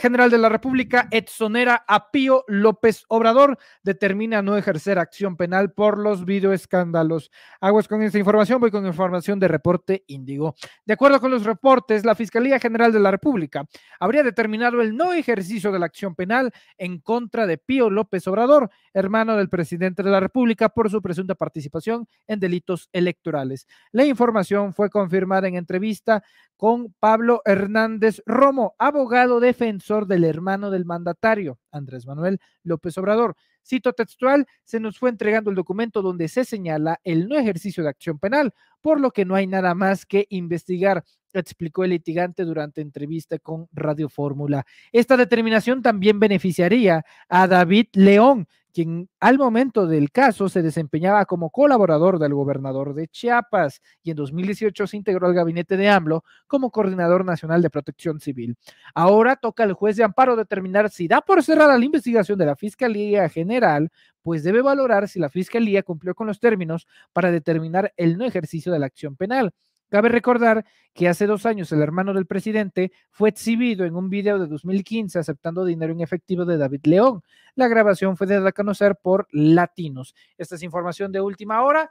General de la República exonera a Pío López Obrador, determina no ejercer acción penal por los videoescándalos. Aguas con esta información, voy con información de reporte índigo. De acuerdo con los reportes, la Fiscalía General de la República habría determinado el no ejercicio de la acción penal en contra de Pío López Obrador, hermano del presidente de la República, por su presunta participación en delitos electorales. La información fue confirmada en entrevista con Pablo Hernández Romo, abogado defensor del hermano del mandatario, Andrés Manuel López Obrador. Cito textual, se nos fue entregando el documento donde se señala el no ejercicio de acción penal, por lo que no hay nada más que investigar, explicó el litigante durante entrevista con Radio Fórmula. Esta determinación también beneficiaría a David León, quien al momento del caso se desempeñaba como colaborador del gobernador de Chiapas y en 2018 se integró al gabinete de AMLO como coordinador nacional de protección civil. Ahora toca al juez de amparo determinar si da por cerrada la investigación de la Fiscalía General, pues debe valorar si la Fiscalía cumplió con los términos para determinar el no ejercicio de la acción penal. Cabe recordar que hace dos años el hermano del presidente fue exhibido en un video de 2015 aceptando dinero en efectivo de David León. La grabación fue de a conocer por latinos. Esta es información de última hora.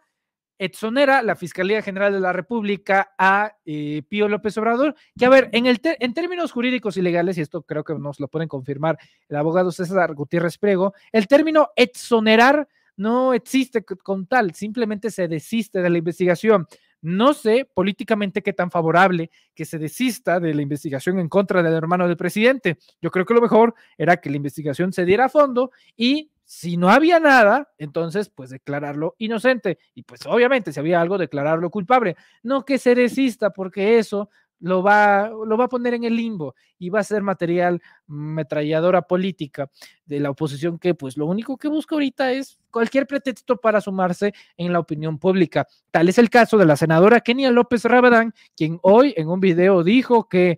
Exonera la Fiscalía General de la República a eh, Pío López Obrador, que a ver, en, el en términos jurídicos y legales, y esto creo que nos lo pueden confirmar el abogado César Gutiérrez Prego, el término exonerar no existe con tal, simplemente se desiste de la investigación. No sé políticamente qué tan favorable que se desista de la investigación en contra del hermano del presidente. Yo creo que lo mejor era que la investigación se diera a fondo y si no había nada, entonces pues declararlo inocente. Y pues obviamente si había algo, declararlo culpable. No que se desista porque eso lo va, lo va a poner en el limbo y va a ser material metralladora política de la oposición que pues lo único que busca ahorita es cualquier pretexto para sumarse en la opinión pública. Tal es el caso de la senadora Kenia López Rabadán, quien hoy en un video dijo que